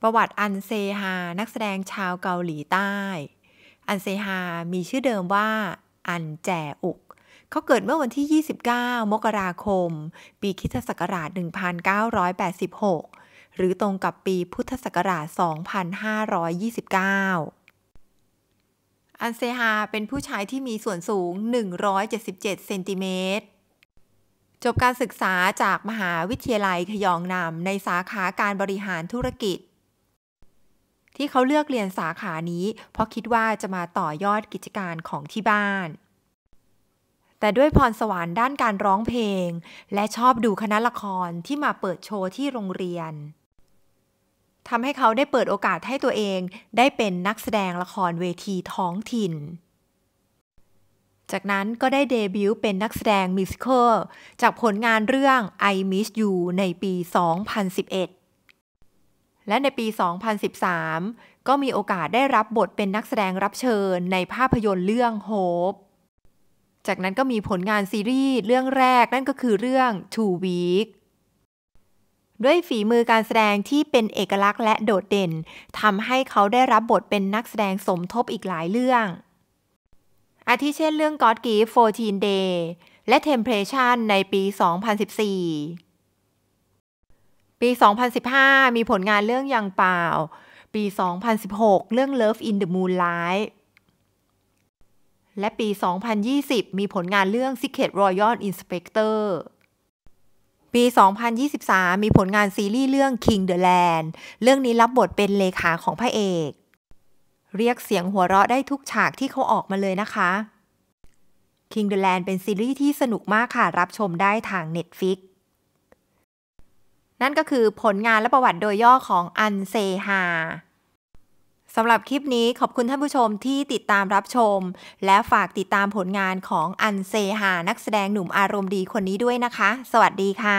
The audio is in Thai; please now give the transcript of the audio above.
ประวัติอันเซฮานักแสดงชาวเกาหลีใต้ อันเซฮามีชื่อเดิมว่า อันแจอุก เขาเกิดเมื่อวันที่ 29 มกราคม ปีคิศักราช 1986 หรือตรงกับปีพุทธศักราช 2529 อันเซฮาเป็นผู้ชายที่มีส่วนสูง 177เซนติเมตร จบการศึกษาจากมหาวิทยาลัยขยองนำในสาขาการบริหารธุรกิจที่เขาเลือกเรียนสาขานี้ เพราะคิดว่าจะมาต่อยอดกิจการของที่บ้าน แต่ด้วยพรสวรรค์ด้านการร้องเพลง และชอบดูคณะละครที่มาเปิดโชว์ที่โรงเรียน ทำให้เขาได้เปิดโอกาสให้ตัวเองได้เป็นนักแสดงละครเวทีท้องถิ่น จากนั้นก็ได้เดบิวต์เป็นนักแสดงมิวสิควลจากผลงานเรื่อง I Miss You ในปี 2011และในปี 2013 ก็มีโอกาสได้รับบทเป็นนักแสดงรับเชิญในภาพยนตร์เรื่องโฮปจากนั้นก็มีผลงานซีรีส์เรื่องแรกนั่นก็คือเรื่อง Two Week ด้วยฝีมือการแสดงที่เป็นเอกลักษณ์และโดดเด่นทำให้เขาได้รับบทเป็นนักแสดงสมทบอีกหลายเรื่อง อาทิเช่นเรื่อง God Give 14 Day และ Temptation ในปี 2014ปี 2015 มีผลงานเรื่องยังเปล่า ปี 2016 เรื่อง Love in the Moonlight และปี 2020 มีผลงานเรื่อง Secret Royal Inspector ปี 2023 มีผลงานซีรีส์เรื่อง King the Land เรื่องนี้รับบทเป็นเลขาของพระเอก เรียกเสียงหัวเราะได้ทุกฉากที่เขาออกมาเลยนะคะ King the Land เป็นซีรีส์ที่สนุกมากค่ะ รับชมได้ทาง Netflix นั่นก็คือผลงานและประวัติโดยย่อของอันเซฮา สำหรับคลิปนี้ขอบคุณท่านผู้ชมที่ติดตามรับชม และฝากติดตามผลงานของอันเซฮา นักแสดงหนุ่มอารมณ์ดีคนนี้ด้วยนะคะ สวัสดีค่ะ